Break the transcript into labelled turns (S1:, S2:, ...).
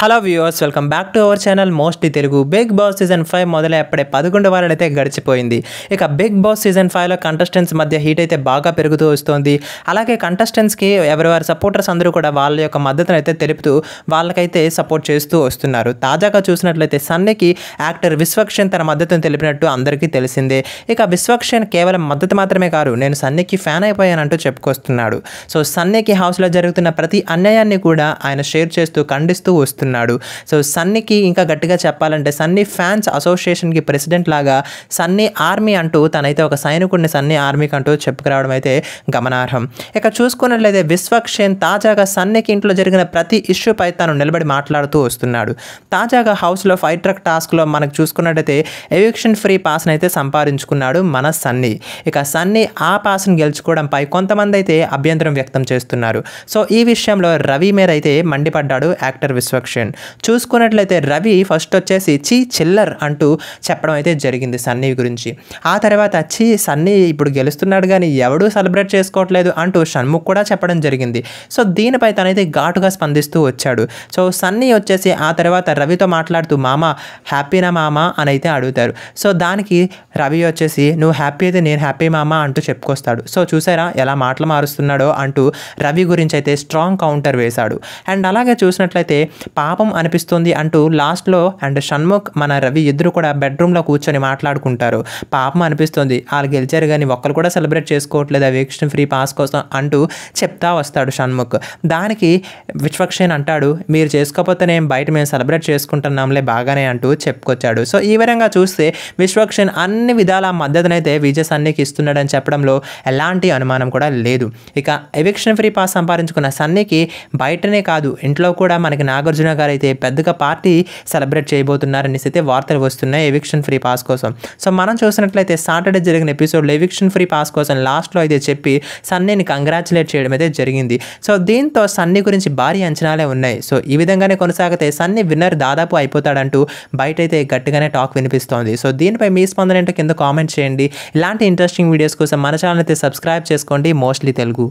S1: hello viewers welcome back to our channel most Telugu Bigg Boss season five మొదలై అప్పుడే పదకొండు అయితే గడిచిపోయింది ఇక బిగ్ బాస్ సీజన్ ఫైవ్లో కంటెస్టెంట్స్ మధ్య హీట్ అయితే బాగా పెరుగుతూ వస్తుంది అలాగే కంటెస్టెంట్స్కి ఎవరివారి సపోర్టర్స్ అందరూ కూడా వాళ్ళ యొక్క మద్దతును అయితే తెలుపుతూ వాళ్ళకైతే సపోర్ట్ చేస్తూ వస్తున్నారు తాజాగా చూసినట్లయితే సన్నీకి యాక్టర్ విశ్వక్షన్ తన మద్దతును తెలిపినట్టు అందరికీ తెలిసిందే ఇక విశ్వక్షన్ కేవలం మద్దతు మాత్రమే కాదు నేను సన్నీకి ఫ్యాన్ అయిపోయానంటూ చెప్పుకొస్తున్నాడు సో సన్నీకి హౌస్లో జరుగుతున్న ప్రతి అన్యాయాన్ని కూడా ఆయన షేర్ చేస్తూ ఖండిస్తూ వస్తున్నారు చేస్తున్నాడు సో సన్నీకి ఇంకా గట్టిగా చెప్పాలంటే సన్నీ ఫ్యాన్స్ అసోసియేషన్కి ప్రెసిడెంట్ లాగా సన్నీ ఆర్మీ అంటూ తనైతే ఒక సైనికుడిని సన్నీ ఆర్మీకి అంటూ చెప్పుకురావడం అయితే గమనార్హం ఇక చూసుకున్నట్లయితే విశ్వక్షేన్ తాజాగా సన్నీకి ఇంట్లో జరిగిన ప్రతి ఇష్యూపై తను నిలబడి మాట్లాడుతూ వస్తున్నాడు తాజాగా హౌస్లో ఫైవ్ ట్రక్ టాస్క్లో మనకు చూసుకున్నట్టయితే ఎవిక్షన్ ఫ్రీ పాస్ని అయితే సంపాదించుకున్నాడు మన సన్నీ ఇక సన్నీ ఆ పాస్ను గెలుచుకోవడంపై కొంతమంది అయితే అభ్యంతరం వ్యక్తం చేస్తున్నారు సో ఈ విషయంలో రవి మీద అయితే మండిపడ్డాడు యాక్టర్ విశ్వక్షేన్ సెక్షన్ చూసుకున్నట్లయితే రవి ఫస్ట్ వచ్చేసి చి చిల్లర్ అంటూ చెప్పడం అయితే జరిగింది సన్నీ గురించి ఆ తర్వాత చి సన్నీ ఇప్పుడు గెలుస్తున్నాడు కానీ ఎవడూ సెలబ్రేట్ చేసుకోవట్లేదు అంటూ షణ్ముఖ్ కూడా చెప్పడం జరిగింది సో దీనిపై తనైతే ఘాటుగా స్పందిస్తూ వచ్చాడు సో సన్నీ వచ్చేసి ఆ తర్వాత రవితో మాట్లాడుతూ మామ హ్యాపీనా మామ అని అయితే అడుగుతారు సో దానికి రవి వచ్చేసి నువ్వు హ్యాపీ అయితే నేను హ్యాపీ మామ అంటూ చెప్పుకొస్తాడు సో చూసారా ఎలా మాటలు మారుస్తున్నాడో అంటూ రవి గురించి అయితే స్ట్రాంగ్ కౌంటర్ వేశాడు అండ్ అలాగే చూసినట్లయితే పా పాపం అనిపిస్తుంది అంటూ లాస్ట్లో అండ్ షణ్ముఖ్ మన రవి ఇద్దరు కూడా బెడ్రూమ్లో కూర్చొని మాట్లాడుకుంటారు పాపం అనిపిస్తుంది వాళ్ళు గెలిచారు కానీ ఒక్కరు కూడా సెలబ్రేట్ చేసుకోవట్లేదు ఆ వీక్షణ ఫ్రీ పాస్ కోసం అంటూ చెప్తా వస్తాడు షణ్ముఖ్ దానికి విశ్వక్షేన్ అంటాడు మీరు చేసుకోకపోతే నేను బయట మేము సెలబ్రేట్ చేసుకుంటున్నాంలే బాగానే అంటూ చెప్పుకొచ్చాడు సో ఈ విధంగా చూస్తే విశ్వక్షేన్ అన్ని విధాల మద్దతునైతే విజయ సన్నీకి ఇస్తున్నాడని చెప్పడంలో ఎలాంటి అనుమానం కూడా లేదు ఇక ఎవిక్షన్ ఫ్రీ పాస్ సంపాదించుకున్న సన్నీకి బయటనే కాదు ఇంట్లో కూడా మనకి నాగార్జున గారు అయితే పెద్దగా పార్టీ సెలబ్రేట్ చేయబోతున్నారనేసి అయితే వార్తలు వస్తున్నాయి ఎవిక్షన్ ఫ్రీ పాస్ కోసం సో మనం చూసినట్లయితే సాటర్డే జరిగిన ఎపిసోడ్లో ఎవిక్షన్ ఫ్రీ పాస్ కోసం లాస్ట్లో అయితే చెప్పి సన్నీని కంగ్రాచులేట్ చేయడం అయితే జరిగింది సో దీంతో సన్నీ గురించి భారీ అంచనాలే ఉన్నాయి సో ఈ విధంగానే కొనసాగితే సన్నీ విన్నర్ దాదాపు అయిపోతాడంటూ బయట అయితే గట్టిగానే టాక్ వినిపిస్తోంది సో దీనిపై మీ స్పందన ఏంటో కింద కామెంట్ చేయండి ఇలాంటి ఇంట్రెస్టింగ్ వీడియోస్ కోసం మన ఛానల్ అయితే సబ్స్క్రైబ్ చేసుకోండి మోస్ట్లీ తెలుగు